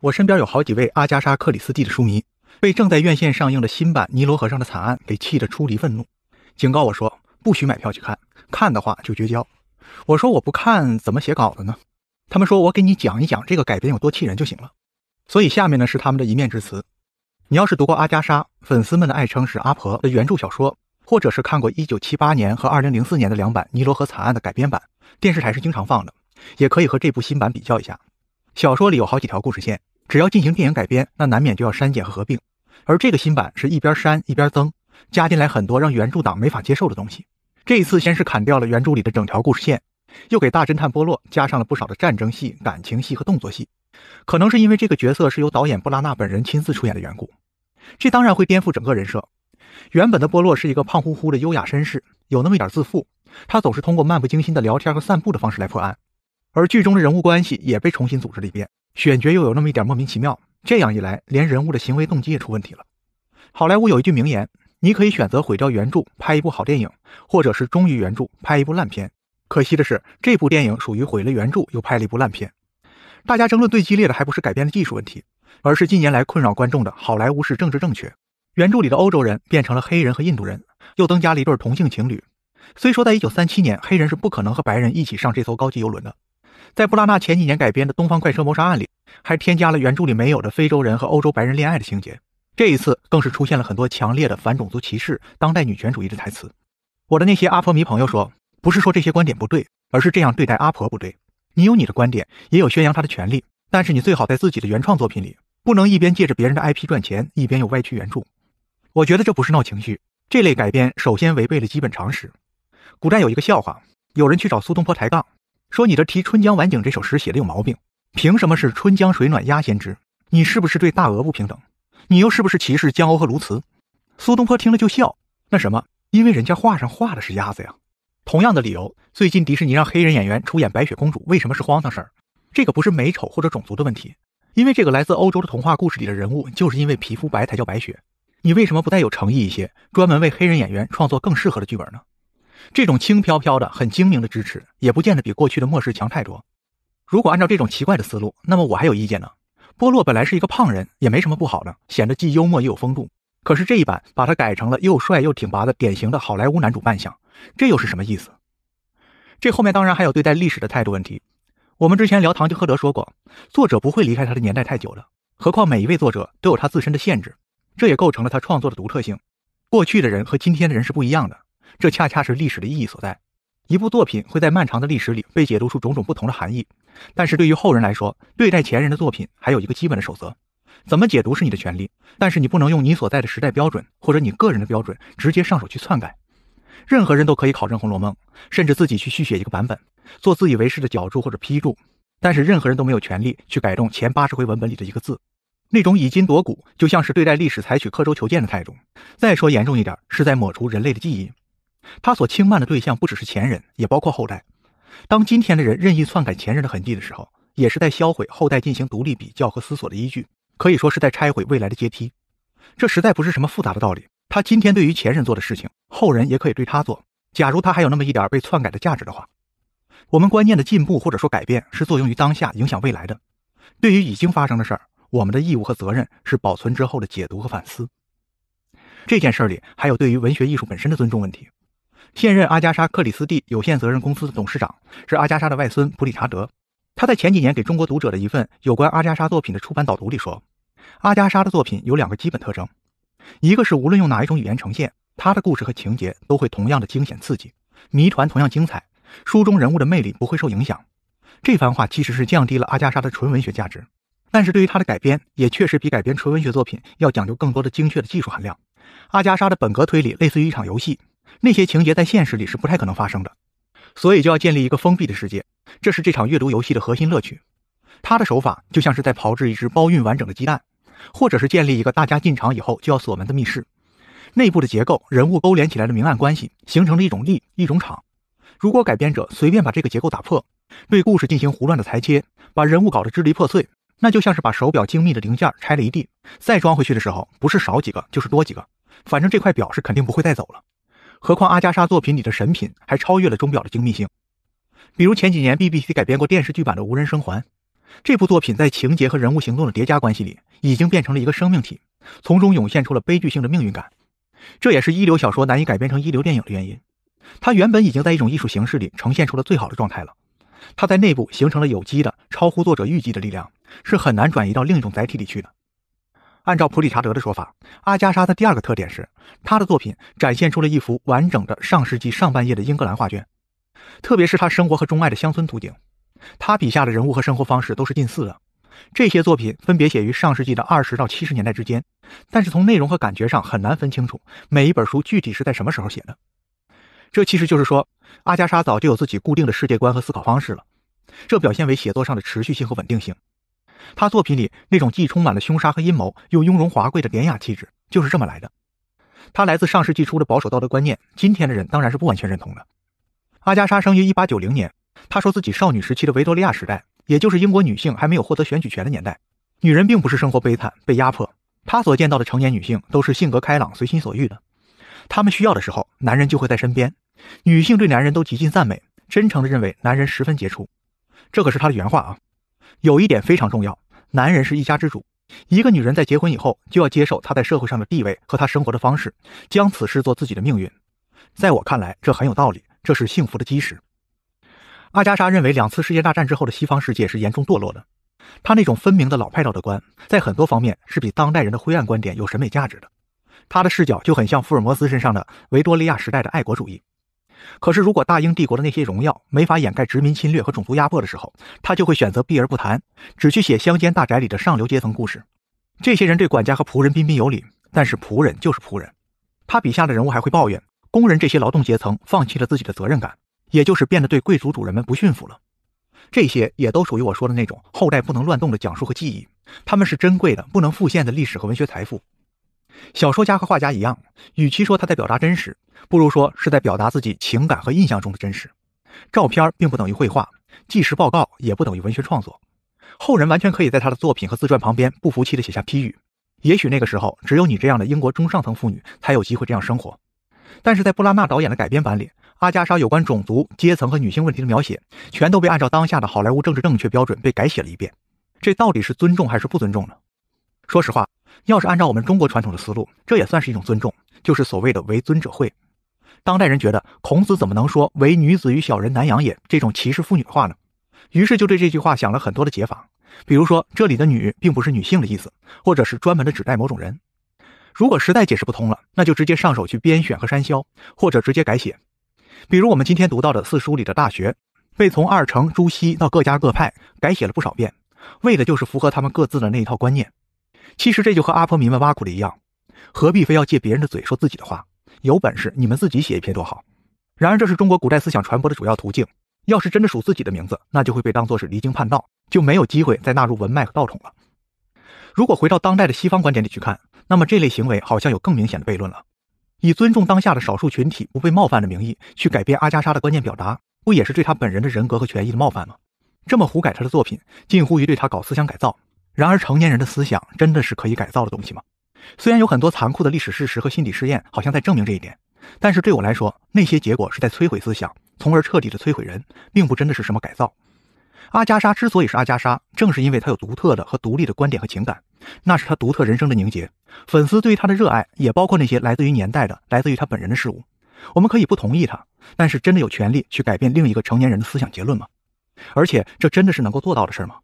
我身边有好几位阿加莎·克里斯蒂的书迷，被正在院线上映的新版《尼罗河上的惨案》给气得出离愤怒，警告我说不许买票去看，看的话就绝交。我说我不看怎么写稿子呢？他们说我给你讲一讲这个改编有多气人就行了。所以下面呢是他们的一面之词。你要是读过阿加莎粉丝们的爱称是阿婆的原著小说，或者是看过1978年和2004年的两版《尼罗河惨案》的改编版，电视台是经常放的，也可以和这部新版比较一下。小说里有好几条故事线，只要进行电影改编，那难免就要删减和合并。而这个新版是一边删一边增，加进来很多让原著党没法接受的东西。这一次先是砍掉了原著里的整条故事线，又给大侦探波洛加上了不少的战争戏、感情戏和动作戏。可能是因为这个角色是由导演布拉纳本人亲自出演的缘故，这当然会颠覆整个人设。原本的波洛是一个胖乎乎的优雅绅士，有那么一点自负，他总是通过漫不经心的聊天和散步的方式来破案。而剧中的人物关系也被重新组织了一遍，选角又有那么一点莫名其妙。这样一来，连人物的行为动机也出问题了。好莱坞有一句名言：你可以选择毁掉原著，拍一部好电影，或者是忠于原著，拍一部烂片。可惜的是，这部电影属于毁了原著又拍了一部烂片。大家争论最激烈的还不是改编的技术问题，而是近年来困扰观众的好莱坞式政治正确。原著里的欧洲人变成了黑人和印度人，又增加了一对同性情侣。虽说在1937年，黑人是不可能和白人一起上这艘高级游轮的。在布拉纳前几年改编的《东方快车谋杀案》里，还添加了原著里没有的非洲人和欧洲白人恋爱的情节。这一次更是出现了很多强烈的反种族歧视、当代女权主义的台词。我的那些阿婆迷朋友说，不是说这些观点不对，而是这样对待阿婆不对。你有你的观点，也有宣扬她的权利，但是你最好在自己的原创作品里，不能一边借着别人的 IP 赚钱，一边又歪曲原著。我觉得这不是闹情绪，这类改编首先违背了基本常识。古代有一个笑话，有人去找苏东坡抬杠。说你这题《春江晚景》这首诗写的有毛病，凭什么是春江水暖鸭先知？你是不是对大鹅不平等？你又是不是歧视江鸥和鸬鹚？苏东坡听了就笑。那什么，因为人家画上画的是鸭子呀。同样的理由，最近迪士尼让黑人演员出演白雪公主，为什么是荒唐事儿？这个不是美丑或者种族的问题，因为这个来自欧洲的童话故事里的人物，就是因为皮肤白才叫白雪。你为什么不带有诚意一些，专门为黑人演员创作更适合的剧本呢？这种轻飘飘的、很精明的支持，也不见得比过去的末世强太多。如果按照这种奇怪的思路，那么我还有意见呢。波洛本来是一个胖人，也没什么不好的，显得既幽默又有风度。可是这一版把他改成了又帅又挺拔的典型的好莱坞男主扮相，这又是什么意思？这后面当然还有对待历史的态度问题。我们之前聊《堂吉诃德》说过，作者不会离开他的年代太久了，何况每一位作者都有他自身的限制，这也构成了他创作的独特性。过去的人和今天的人是不一样的。这恰恰是历史的意义所在。一部作品会在漫长的历史里被解读出种种不同的含义，但是对于后人来说，对待前人的作品还有一个基本的守则：怎么解读是你的权利，但是你不能用你所在的时代标准或者你个人的标准直接上手去篡改。任何人都可以考证《红楼梦》，甚至自己去续写一个版本，做自以为是的脚注或者批注，但是任何人都没有权利去改动前八十回文本里的一个字。那种以金夺骨，就像是对待历史采取刻舟求剑的态度。再说严重一点，是在抹除人类的记忆。他所轻慢的对象不只是前人，也包括后代。当今天的人任意篡改前人的痕迹的时候，也是在销毁后代进行独立比较和思索的依据，可以说是在拆毁未来的阶梯。这实在不是什么复杂的道理。他今天对于前人做的事情，后人也可以对他做。假如他还有那么一点被篡改的价值的话，我们观念的进步或者说改变，是作用于当下、影响未来的。对于已经发生的事儿，我们的义务和责任是保存之后的解读和反思。这件事儿里还有对于文学艺术本身的尊重问题。现任阿加莎·克里斯蒂有限责任公司的董事长是阿加莎的外孙普里查德。他在前几年给中国读者的一份有关阿加莎作品的出版导读里说：“阿加莎的作品有两个基本特征，一个是无论用哪一种语言呈现，他的故事和情节都会同样的惊险刺激，谜团同样精彩，书中人物的魅力不会受影响。”这番话其实是降低了阿加莎的纯文学价值，但是对于他的改编也确实比改编纯文学作品要讲究更多的精确的技术含量。阿加莎的本格推理类似于一场游戏。那些情节在现实里是不太可能发生的，所以就要建立一个封闭的世界，这是这场阅读游戏的核心乐趣。他的手法就像是在炮制一只包运完整的鸡蛋，或者是建立一个大家进场以后就要锁门的密室。内部的结构、人物勾连起来的明暗关系，形成了一种力、一种场。如果改编者随便把这个结构打破，对故事进行胡乱的裁切，把人物搞得支离破碎，那就像是把手表精密的零件拆了一地，再装回去的时候，不是少几个就是多几个，反正这块表是肯定不会带走了。何况阿加莎作品里的神品还超越了钟表的精密性，比如前几年 B B c 改编过电视剧版的《无人生还》，这部作品在情节和人物行动的叠加关系里，已经变成了一个生命体，从中涌现出了悲剧性的命运感。这也是一流小说难以改编成一流电影的原因。它原本已经在一种艺术形式里呈现出了最好的状态了，它在内部形成了有机的、超乎作者预计的力量，是很难转移到另一种载体里去的。按照普里查德的说法，阿加莎的第二个特点是，她的作品展现出了一幅完整的上世纪上半叶的英格兰画卷，特别是她生活和钟爱的乡村图景，她笔下的人物和生活方式都是近似的。这些作品分别写于上世纪的二十到七十年代之间，但是从内容和感觉上很难分清楚每一本书具体是在什么时候写的。这其实就是说，阿加莎早就有自己固定的世界观和思考方式了，这表现为写作上的持续性和稳定性。她作品里那种既充满了凶杀和阴谋，又雍容华贵的典雅气质，就是这么来的。他来自上世纪初的保守道德观念。今天的人当然是不完全认同的。阿加莎生于1890年，她说自己少女时期的维多利亚时代，也就是英国女性还没有获得选举权的年代。女人并不是生活悲惨被压迫，她所见到的成年女性都是性格开朗、随心所欲的。她们需要的时候，男人就会在身边。女性对男人都极尽赞美，真诚地认为男人十分杰出。这可是她的原话啊。有一点非常重要，男人是一家之主，一个女人在结婚以后就要接受她在社会上的地位和她生活的方式，将此事做自己的命运。在我看来，这很有道理，这是幸福的基石。阿加莎认为两次世界大战之后的西方世界是严重堕落的，她那种分明的老派道德观，在很多方面是比当代人的灰暗观点有审美价值的。她的视角就很像福尔摩斯身上的维多利亚时代的爱国主义。可是，如果大英帝国的那些荣耀没法掩盖殖民侵略和种族压迫的时候，他就会选择避而不谈，只去写乡间大宅里的上流阶层故事。这些人对管家和仆人彬彬有礼，但是仆人就是仆人。他笔下的人物还会抱怨工人这些劳动阶层放弃了自己的责任感，也就是变得对贵族主人们不驯服了。这些也都属于我说的那种后代不能乱动的讲述和记忆，他们是珍贵的、不能复现的历史和文学财富。小说家和画家一样，与其说他在表达真实，不如说是在表达自己情感和印象中的真实。照片并不等于绘画，纪实报告也不等于文学创作。后人完全可以在他的作品和自传旁边不服气地写下批语。也许那个时候，只有你这样的英国中上层妇女才有机会这样生活。但是在布拉纳导演的改编版里，阿加莎有关种族、阶层和女性问题的描写，全都被按照当下的好莱坞政治正确标准被改写了一遍。这到底是尊重还是不尊重呢？说实话。要是按照我们中国传统的思路，这也算是一种尊重，就是所谓的“为尊者讳”。当代人觉得孔子怎么能说“唯女子与小人难养也”这种歧视妇女的话呢？于是就对这句话想了很多的解法，比如说这里的“女”并不是女性的意思，或者是专门的指代某种人。如果实在解释不通了，那就直接上手去编选和删削，或者直接改写。比如我们今天读到的《四书》里的《大学》，被从二程、朱熹到各家各派改写了不少遍，为的就是符合他们各自的那一套观念。其实这就和阿婆迷们挖苦的一样，何必非要借别人的嘴说自己的话？有本事你们自己写一篇多好。然而这是中国古代思想传播的主要途径。要是真的署自己的名字，那就会被当作是离经叛道，就没有机会再纳入文脉和道统了。如果回到当代的西方观点里去看，那么这类行为好像有更明显的悖论了：以尊重当下的少数群体不被冒犯的名义去改变阿加莎的观念表达，不也是对她本人的人格和权益的冒犯吗？这么胡改她的作品，近乎于对她搞思想改造。然而，成年人的思想真的是可以改造的东西吗？虽然有很多残酷的历史事实和心理试验，好像在证明这一点，但是对我来说，那些结果是在摧毁思想，从而彻底的摧毁人，并不真的是什么改造。阿加莎之所以是阿加莎，正是因为她有独特的和独立的观点和情感，那是她独特人生的凝结。粉丝对于她的热爱，也包括那些来自于年代的、来自于她本人的事物。我们可以不同意她，但是真的有权利去改变另一个成年人的思想结论吗？而且，这真的是能够做到的事吗？